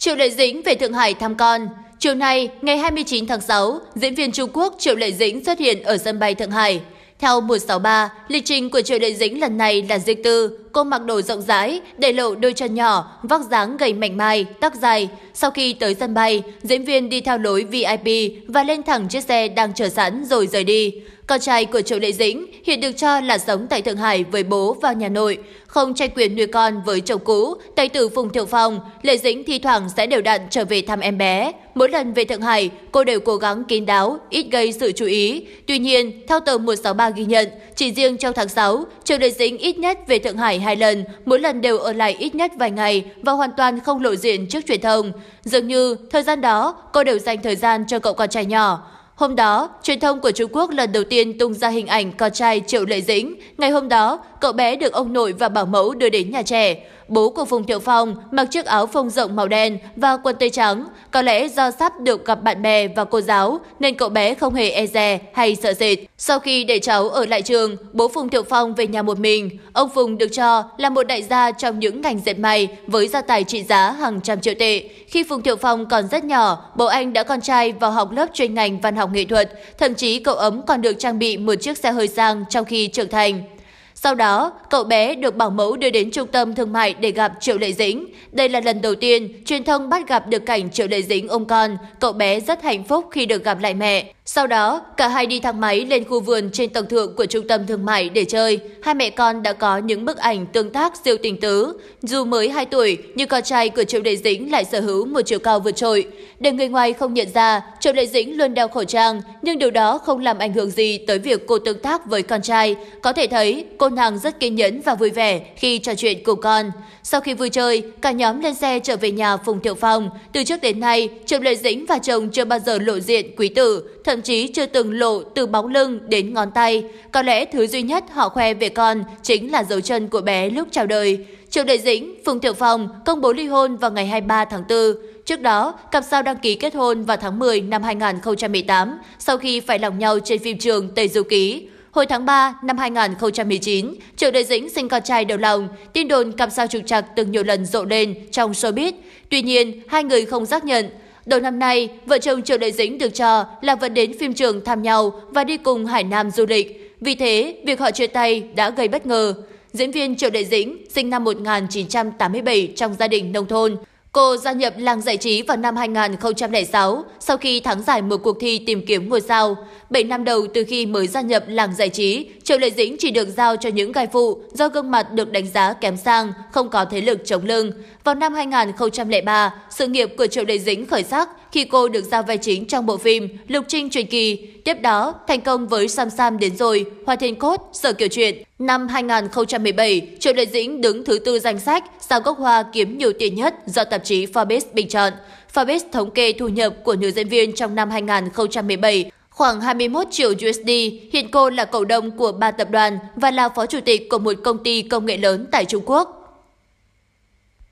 Triệu Lệ Dĩnh về Thượng Hải thăm con. Chiều nay, ngày 29 tháng 6, diễn viên Trung Quốc Triệu Lệ Dĩnh xuất hiện ở sân bay Thượng Hải. Theo 163, lịch trình của Triệu Lệ Dĩnh lần này là riêng tư. Cô mặc đồ rộng rãi, để lộ đôi chân nhỏ, vóc dáng gầy mảnh mai, tóc dài. Sau khi tới sân bay, diễn viên đi theo lối VIP và lên thẳng chiếc xe đang chờ sẵn rồi rời đi. Con trai của Triệu Lệ Dĩnh hiện được cho là sống tại Thượng Hải với bố và nhà nội. Không tranh quyền nuôi con với chồng cũ, tài tử Phùng Thiệu Phong, Lệ Dĩnh thi thoảng sẽ đều đặn trở về thăm em bé. Mỗi lần về Thượng Hải, cô đều cố gắng kín đáo, ít gây sự chú ý. Tuy nhiên, theo tờ 163 ghi nhận, chỉ riêng trong tháng 6, Triệu Lệ Dĩnh ít nhất về Thượng Hải hai lần, mỗi lần đều ở lại ít nhất vài ngày và hoàn toàn không lộ diện trước truyền thông. Dường như, thời gian đó, cô đều dành thời gian cho cậu con trai nhỏ. Hôm đó, truyền thông của Trung Quốc lần đầu tiên tung ra hình ảnh con trai Triệu Lệ Dĩnh. Ngày hôm đó, cậu bé được ông nội và bảo mẫu đưa đến nhà trẻ bố của Phùng Thiệu Phong mặc chiếc áo phông rộng màu đen và quần tây trắng. Có lẽ do sắp được gặp bạn bè và cô giáo nên cậu bé không hề e dè hay sợ sệt. Sau khi để cháu ở lại trường, bố Phùng Thiệu Phong về nhà một mình. Ông Phùng được cho là một đại gia trong những ngành dệt may với gia tài trị giá hàng trăm triệu tệ. Khi Phùng Thiệu Phong còn rất nhỏ, bố anh đã con trai vào học lớp chuyên ngành văn học nghệ thuật. Thậm chí cậu ấm còn được trang bị một chiếc xe hơi sang trong khi trưởng thành. Sau đó, cậu bé được bảo mẫu đưa đến trung tâm thương mại để gặp Triệu Lệ Dĩnh. Đây là lần đầu tiên truyền thông bắt gặp được cảnh Triệu Lệ Dĩnh ôm con. Cậu bé rất hạnh phúc khi được gặp lại mẹ. Sau đó, cả hai đi thang máy lên khu vườn trên tầng thượng của trung tâm thương mại để chơi. Hai mẹ con đã có những bức ảnh tương tác siêu tình tứ. Dù mới 2 tuổi, nhưng con trai của Triệu Đại Dĩnh lại sở hữu một chiều cao vượt trội. Để người ngoài không nhận ra, Triệu Đại Dĩnh luôn đeo khẩu trang, nhưng điều đó không làm ảnh hưởng gì tới việc cô tương tác với con trai. Có thể thấy, cô nàng rất kiên nhẫn và vui vẻ khi trò chuyện cùng con. Sau khi vui chơi, cả nhóm lên xe trở về nhà Phùng Thiệu Phong. Từ trước đến nay, Triệu lệ Dĩnh và chồng chưa bao giờ lộ diện quý tử, thậm thậm chí chưa từng lộ từ bóng lưng đến ngón tay. Có lẽ thứ duy nhất họ khoe về con chính là dấu chân của bé lúc chào đời. Triệu Đại Dĩnh, Phùng Thiệu Phong công bố ly hôn vào ngày 23 tháng 4. Trước đó, cặp sao đăng ký kết hôn vào tháng 10 năm 2018 sau khi phải lòng nhau trên phim trường Tây Du Ký. Hồi tháng 3 năm 2019, Triệu Đại Dĩnh sinh con trai đầu lòng, tin đồn cặp sao trục trặc từng nhiều lần rộ lên trong showbiz. Tuy nhiên, hai người không xác nhận. Đầu năm nay, vợ chồng Triệu Lệ Dĩnh được cho là vẫn đến phim trường thăm nhau và đi cùng Hải Nam du lịch. Vì thế, việc họ chia tay đã gây bất ngờ. Diễn viên Triệu Đại Dĩnh sinh năm 1987 trong gia đình nông thôn. Cô gia nhập làng giải trí vào năm 2006 sau khi thắng giải một cuộc thi tìm kiếm ngôi sao. 7 năm đầu từ khi mới gia nhập làng giải trí, Triệu Lệ Dĩnh chỉ được giao cho những vai phụ do gương mặt được đánh giá kém sang, không có thế lực chống lưng. Vào năm 2003, sự nghiệp của Triệu Lệ Dĩnh khởi sắc khi cô được giao vai chính trong bộ phim Lục Trinh truyền kỳ. Tiếp đó, thành công với Sam Sam đến rồi, Hoa Thiên Cốt, Sở Kiểu Chuyện, Năm 2017, Triệu Lệ Dĩnh đứng thứ tư danh sách sao gốc hoa kiếm nhiều tiền nhất do tạp chí Forbes bình chọn. Forbes thống kê thu nhập của nữ diễn viên trong năm 2017 khoảng 21 triệu USD. Hiện cô là cổ đông của ba tập đoàn và là phó chủ tịch của một công ty công nghệ lớn tại Trung Quốc.